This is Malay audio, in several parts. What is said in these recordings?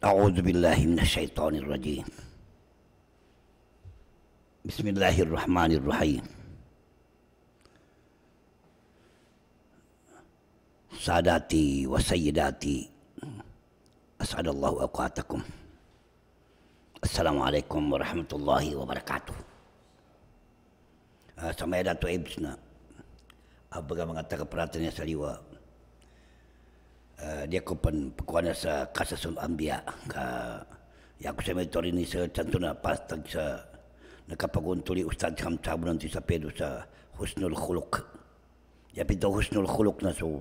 أعوذ بالله من الشيطان الرجيم بسم الله الرحمن الرحيم ساداتي وسيداتي أسعد الله أوقاتكم السلام عليكم ورحمة الله وبركاته Sama ada tu ibsna. Apa kata kata Eh, dia ko pen kuasa eh, sa kasasul ambia ka yang ku sema tori ni sa cantuna pas tag sa na kapaguntuli ustaz kam tabu nanti sa pedu sa husnul khuluk ya pito husnul khuluk na so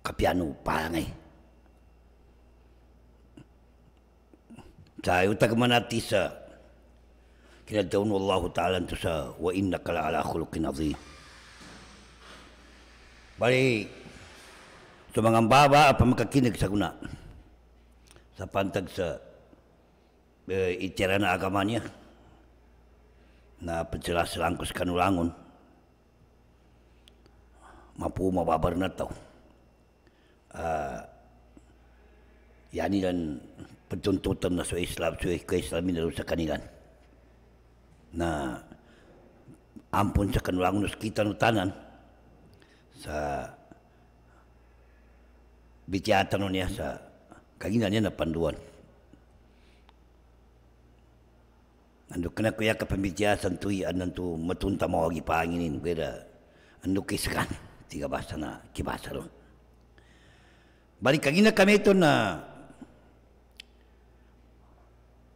kapianu pangai sa ayo tag manati sa kina daun Allah taala tu sa wa innaka ala khuluqin azim balik tu mangambaba apa maka kini kita guna sapantag sa e, eh, itiran agamanya na penjelas langkus kanu langun mampu mababar na tau uh, yani dan pentuntutan na suai islam suai ke islam ini kanilan na ampun sa kanu langun sekitar nutanan sa bicara tanun ya sa kagin ni ada panduan andu kena kaya ke pembicaraan santui andan tu matunta mau lagi panginin beda andu kisakan tiga bahasa na kibasa lo balik kagin na kami itu na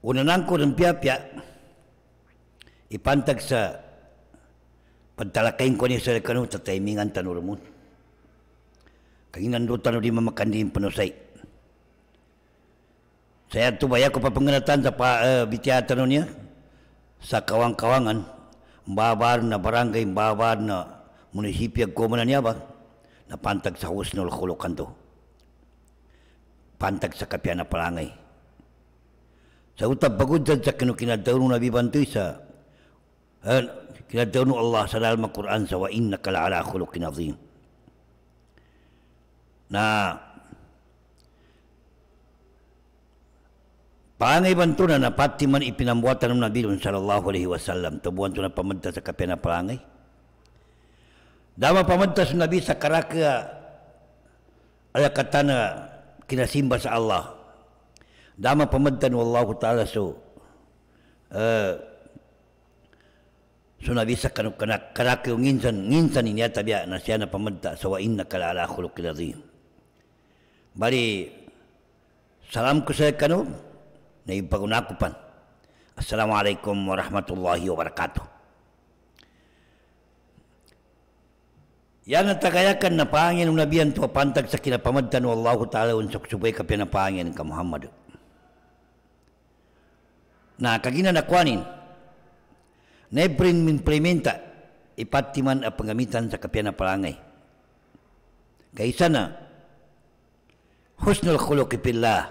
unanangku dan pia-pia ipantag sa pantalakain ko ni sa kanu sa timingan tanurumun Keinginan dutan di memakan di penusai. Saya tu bayar kepada pengenatan sapa uh, eh, bitia tanunya. Sa kawang-kawangan babar na barangay babar na munisipyo ko man niya ba. Na pantag sa husnul khulukan tu. Pantag sa kapiana palangay. Sa utap bagudan sa kinukina daunu nabi bantu sa uh, eh, kinadaunu Allah sa dalam Al-Quran sa wa innaka la'ala khulukin azim. Nah, pangai bantuna na pati man ipinambuatan ng Nabi sallallahu alaihi wasallam tubuan tuna pamantas sa kapena palangay. Dama pamantas ng Nabi sa karaka ala katana kinasimba sa Allah. Dama pamantan Allah ta'ala so uh, so Nabi sa kanukana karaka yung nginsan ini inyata biya na siya na pamantas so wa inna kalala khulukil Mari salam kesayangan saya kanu, bangun aku pan. Assalamualaikum warahmatullahi wabarakatuh. Yang tak kaya kan napa angin um nabi antu pantak sakila pamat dan Allah taala untuk supaya kapi napa angin ke Muhammad. Nah kagina nak kuanin, nebrin min permintaan ipatiman apangamitan sa kapiana palangay. Kaisa na, husnul khuluqi billah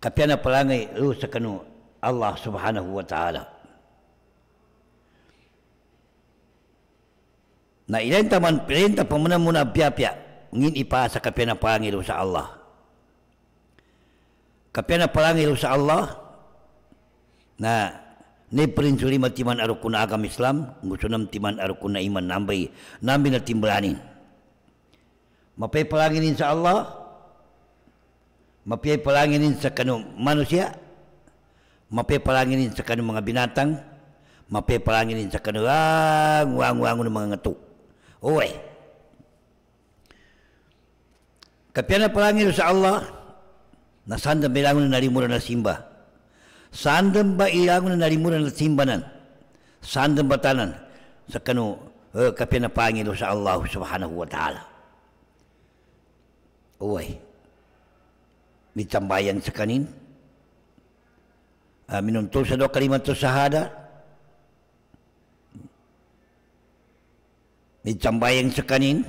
kapiana pelangi lu sekenu Allah Subhanahu wa taala na ilen taman perintah pemuna muna biapia ngin ipa sa kapiana pelangi lu sa Allah kapiana pelangi lu sa Allah na ni prinsip lima timan arukun agama Islam ngusunam timan arukun na iman nambai nambi na timbelanin mapai pelangi insyaallah Allah mapiay palanginin sa kanu manusia mapiay palanginin sa kanu mga binatang mapiay palanginin sa kanu ang wang wang ng mga ngato oy kapiyan na palangin sa Allah na sandam bilang na narimura na simba sandam ba ilang na narimura na simbanan sandam ba tanan sa kanu uh, eh, kapiyan na palangin sa Allah subhanahu wa ta'ala oy oy ditambah yang sekanin uh, minum tu sedo kalimat tu sahada ditambah yang sekanin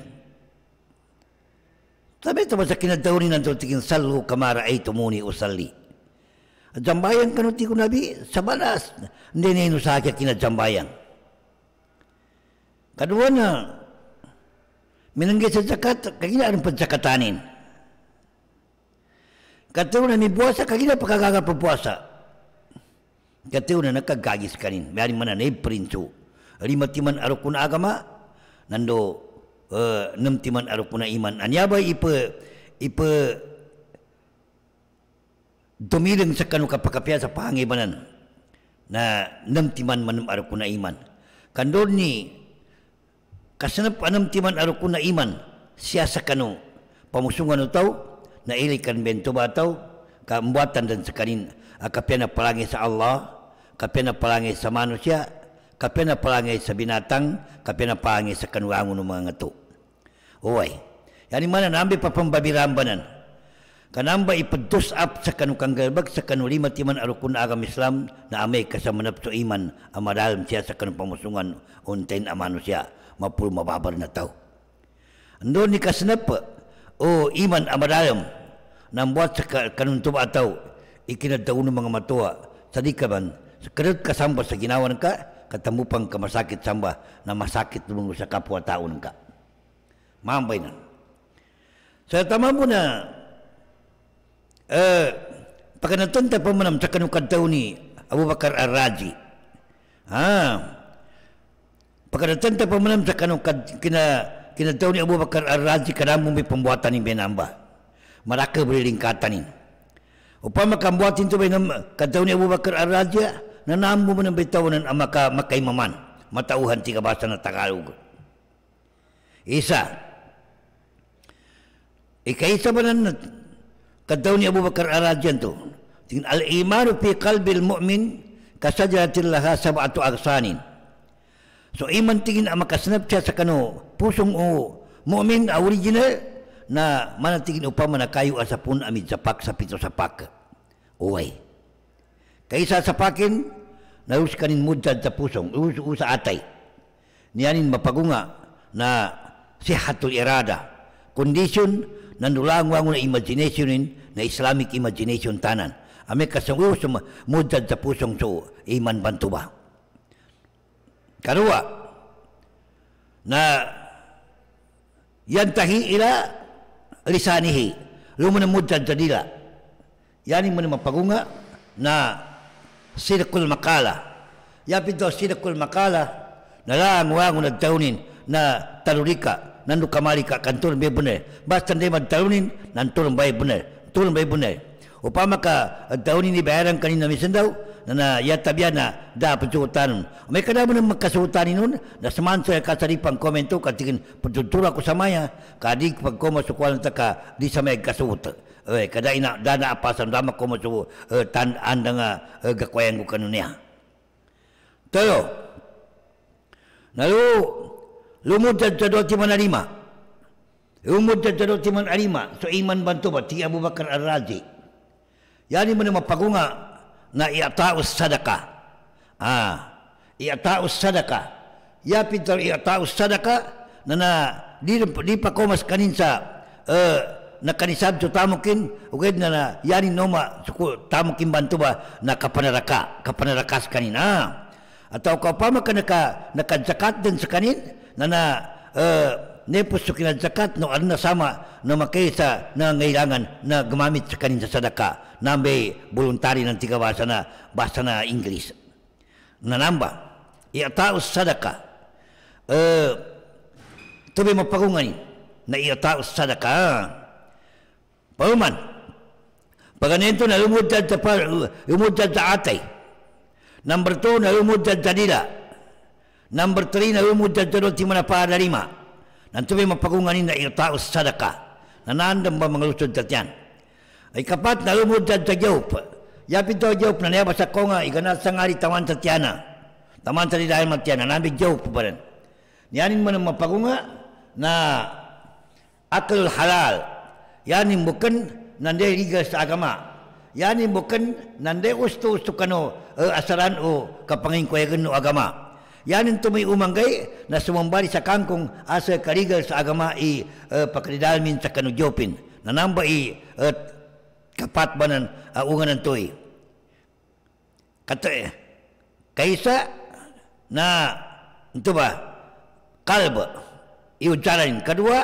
tapi tu masa kita tahu ni nanti tikin salu kamara itu muni usalli jambayang kanu tiku nabi sabalas nene nu kita kena jambayang kedua na minangge sejakat kagina ada pencakatanin Kata orang ni puasa kaki dah pakai gagal berpuasa. Kata orang nak gagi sekali. Biar mana ni perincu. Lima timan arukun agama. Nando. Eh, enam uh, timan arukun iman. Ini apa ipa. Ipa. Domiring sekan uka pakai piasa panggil banan. Na. Enam timan manam arukun iman. Kandor ni. Kasanap enam timan arukun iman. Siasakanu. Pamusungan tau. Pamusungan tau na ili kan bentu batau ka buatan dan sekarin ah, ka pena palangi sa Allah ka pena palangi sa manusia ka pena palangi sa binatang ka pena palangi sa kanuang nu mga ngatu oi yani mana nambi pa pembabirambanan Kanamba ipedus up sa kanukang gerbag sa lima timan arukun agam Islam na amay kasama iman amadalam sia sa kanung pamusungan untain amanu siya mapul mababar na tau. Ando ni kasnap Oh iman amadalam nan buat sekat kan untuk atau ikina daun mengamatua tadi kaban sekret ka sambah seginawan ka ketemu pang ke sakit sambah nama sakit tunggu sakap puat tahun ka mambai nan saya tama puna eh pakana tenta pemenam sakanu ka tahun ni Abu Bakar ar Raji, ha pakana tenta pemenam sakanu kina kina tahun ni Abu Bakar ar Raji kerana mumbi pembuatan ini menambah mereka beri lingkatan ini. Upama kamu buat itu dengan kata Abu Bakar Ar-Raja, nanamu menembetau dan amaka maka imaman, mata Tuhan tiga bahasa na tagalug. Isa. Ika Isa benar kata Abu Bakar Ar-Raja itu. tin al-imanu fi qalbil mu'min kasajaratil laha sab'atu aghsanin. So iman tingin amaka snapchat sakano pusung o mu'min original na manatigin upang manakayo ang sapun amid sapak sa pito sapak. Uway. Kaysa sapakin, narus kanin mudyad sa pusong, uso sa atay. Niyanin mapagunga na si Hatul Irada, kondisyon na nulangwang na imaginationin na Islamic imagination tanan. Ame kasungo sa mudyad sa pusong so iman bantuba. Karua, na yantahi ila lisanihi lu menemudan jadilah yani menema pagunga na sirkul makala ya pido sirkul makala na lang wangu na daunin na talurika nandu kamalika kantur bai bune basta nema daunin nan turun bai bune turun bai bune upama ka daunin ni bayaran kanin na misendau nana ya tabiana da pencutan mereka dah mana mereka sehutan ini dah semantu yang pang komen tu katikan pencutur aku samanya kadik pangkomen sekolah nantaka di samai kasuta eh kada ina dana apa sam dama koma tu eh tan andanga eh gakwayang ku kanunia ah. tayo nalu lumut dan tadu timan lima, lumut dan tadu timan lima so iman bantu ba Abu Bakar Ar-Razi yani mana mapagunga na i'ta'us sadaqah. Ah, i'ta'us sadaqah. Ya pintar i'ta'us sadaqah na Nana di di pakomas kaninsa. Eh, na kanisab tu tamukin ugad na na yani noma suku tamukin bantu bah nak kapanaraka kapanaraka sekali. ha atau kau pama kana nak zakat dan sekali nana na e, eh ne pusukin zakat no ada sama na makaisa na ngailangan na gamamit sakanin sa sadaka nambe voluntari nanti ke bahasa na bahasa na Inggris. Nanamba, ia tahu sadaka. Eh, tapi mau pakungan ni, na ia tahu sadaka. Paman, pagan itu na umur dan tepat umur dan taatai. Number two na umur dan tadila. Number three na umur dan terus di mana pada lima. Nanti mau pakungan ini na ia tahu sadaka. Nanamba mengalusut jatian. Ikapat na lumod dyan sa Diyop. Yapin to Diyop na niya sa konga, ikana sa nga tawan sa tiyana. Tawan sa lidahin mag tiyana, nabi Diyop pa rin. Yanin mo ng mapagunga na akal halal. Yanin mo kan nandai higa ya e, ya sa agama. Yanin mo kan nandai usto usto kano asaran o kapangingkwegan o agama. Yanin to may umanggay na sumambari sa kangkong asa karigal sa agama i uh, pakridalmin sa kanu Diyopin. Nanamba i kapat banan ah, unganan toy kata kaisa na itu ba kalb iu jalan kedua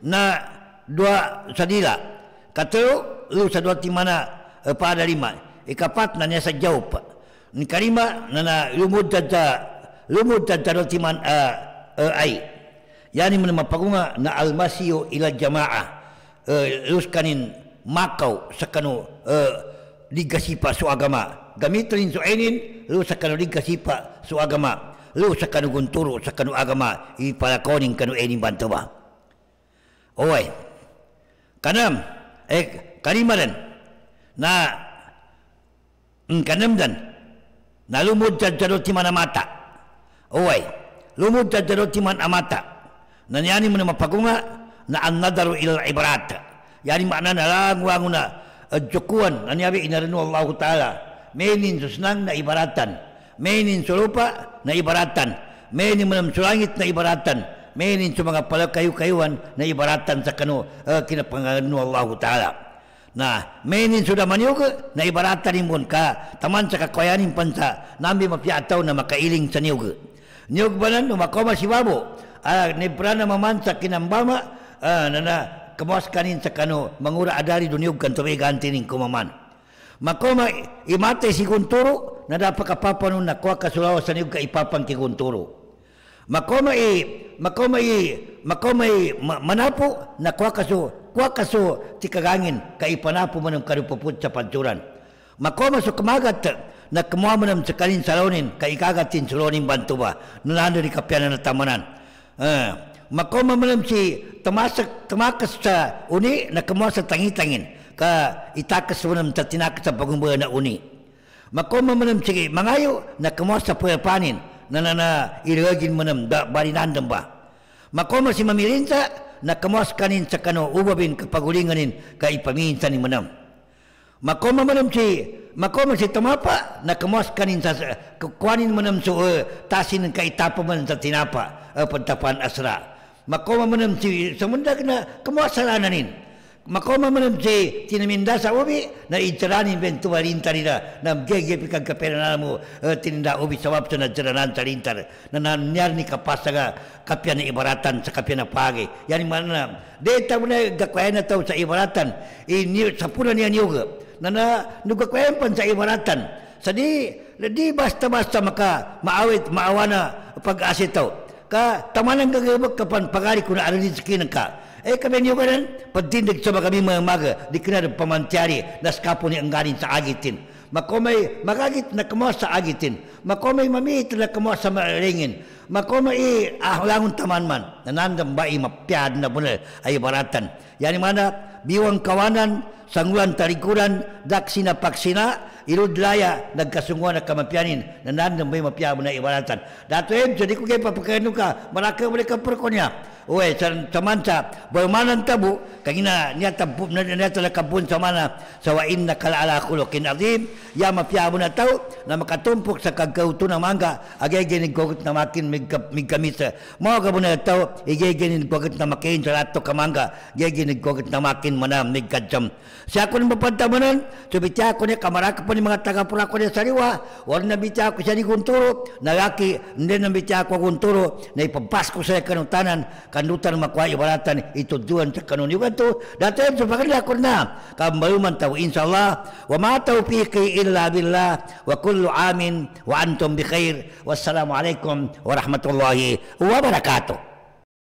na dua sadila kata lu sadua ti mana apa eh, ada lima ikapat eh, na nya sajaup ni kalima na na lumud tata lumud tata roti man a ah, eh, ai yani menema pagunga na almasio ila jamaah uh, luskanin makau sakano uh, eh, liga sipa su agama gamitrin su enin lu sakano liga sipa su agama lu sakano gunturu sakano agama i pala koning kanu enin bantu ba oi kanam e eh, kalimaran na ng kanam dan na lumud jajaro timana mata oi lumud jajaro timana mata na nyani mana mapagunga na annadaru ila ibrata yani makna dalam gua guna eh, jukuan ani abi inarinu Allah taala menin susnang na ibaratan menin serupa na ibaratan menin menem sulangit na ibaratan menin cuma kepala kayu-kayuan na ibaratan sa sakanu uh, eh, kina pangarinu Allah taala Nah, menin sudah maniuk na ibaratan imbun ka taman saka koyanin panca nambi mapi atau na makailing saniuk. Niuk banan no makoma siwabu. Ah, ni prana mamansa kinambama ah, nana kemaskan in sakano mangura adari dunia bukan tobe ganti ning kumaman makoma imate si kunturu na dapat ka papa nun nakwa ka sulaw sa ka ipapang ki kunturu makoma i makoma i makoma i ma, manapu nakwa ka su kwa ka su ti kagangin ka ipanapu manum karupuput sa pancuran makoma su kemagat na kemua manum sakalin salonin ka ikagatin salonin bantuba nunando di kapianan na tamanan eh uh, Maka memelum si termasuk termakas sa uni nak kemas sa tangi tangin. Ka ita ke sebelum tertina ke pengumbu nak uni. Maka memelum si mengayu nak kemas sa perpanin. Nana na irajin menem da barinan demba. Maka masih memilih sa nak kemas kanin sa kanu ubabin ke pagulinganin ka ipamin sa ni menem. Maka memelum si Maka masih temapa nak kemas kanin sa kekuanin menem suhe tasin ka ita pemen Pentapan asra. Pentapan asra. Maka orang menemci semenda kena kemasalahan ini. Maka orang menemci tina minda na icerani bentu walintar ina. Na gege pikan kepenan alamu eh, tina ubi sawab tu na ceranan talintar. Na na nyar ni kapasaga kapian ibaratan sa kapian pagi. Yani mana Deta mana gakwaena tau sa ibaratan. Ini eh, sapuna ni anyoga. Na na nugakwaen pan sa ibaratan. Sadi, lebih basta-basta maka maawit, maawana pag-asit ka tamanan ka gebek eh, ka pan pagari kuna ada di sekina ka e ka benyo kanan penting dik coba kami memaga dikena de pamantiari nas kapun yang ngani sa agitin Makomai, magagit na kamo sa agitin Makomai mamit ah, na kamo sa maringin makomay i ahlangon taman man nanandam ba i mapyad na bunay ay baratan yani mana biwang kawanan sangulan tarikuran daksina paksina iludlaya nagkasungwa na kamapyanin nanandam ba i mapyad na ibaratan Datu em jadi ko kay papakayan ka malaka mo ka perkonya Oi, teman ta, bermana ta bu? Kagina nya ta bu na nya ta ka bun sa mana? Sa wa inna kal ala khuluqin azim. Ya ma pia bu na tau, na makatumpuk sa kagau tu nama mangga, age gini gogut na makin migga migga misa. Mo ga bu na tau, age gini gogut na makin sa ratto ka mangga, age gini gogut na makin mana migga jam. Si aku ni mapanta manan, tu bi ca ku ni kamara ka pun mangga taga pura ni sariwa, Walau bi ca ku sari guntur, na laki, ndena bi ca ku guntur, na ipapas ku sa kanutanan kandutan makwa ibaratan itu dua yang terkenun juga tu datang yang sebabkan dia kurna kamu baru mantau insyaAllah wa ma taufiqi illa billah wa kullu amin wa antum bi khair wassalamualaikum warahmatullahi wabarakatuh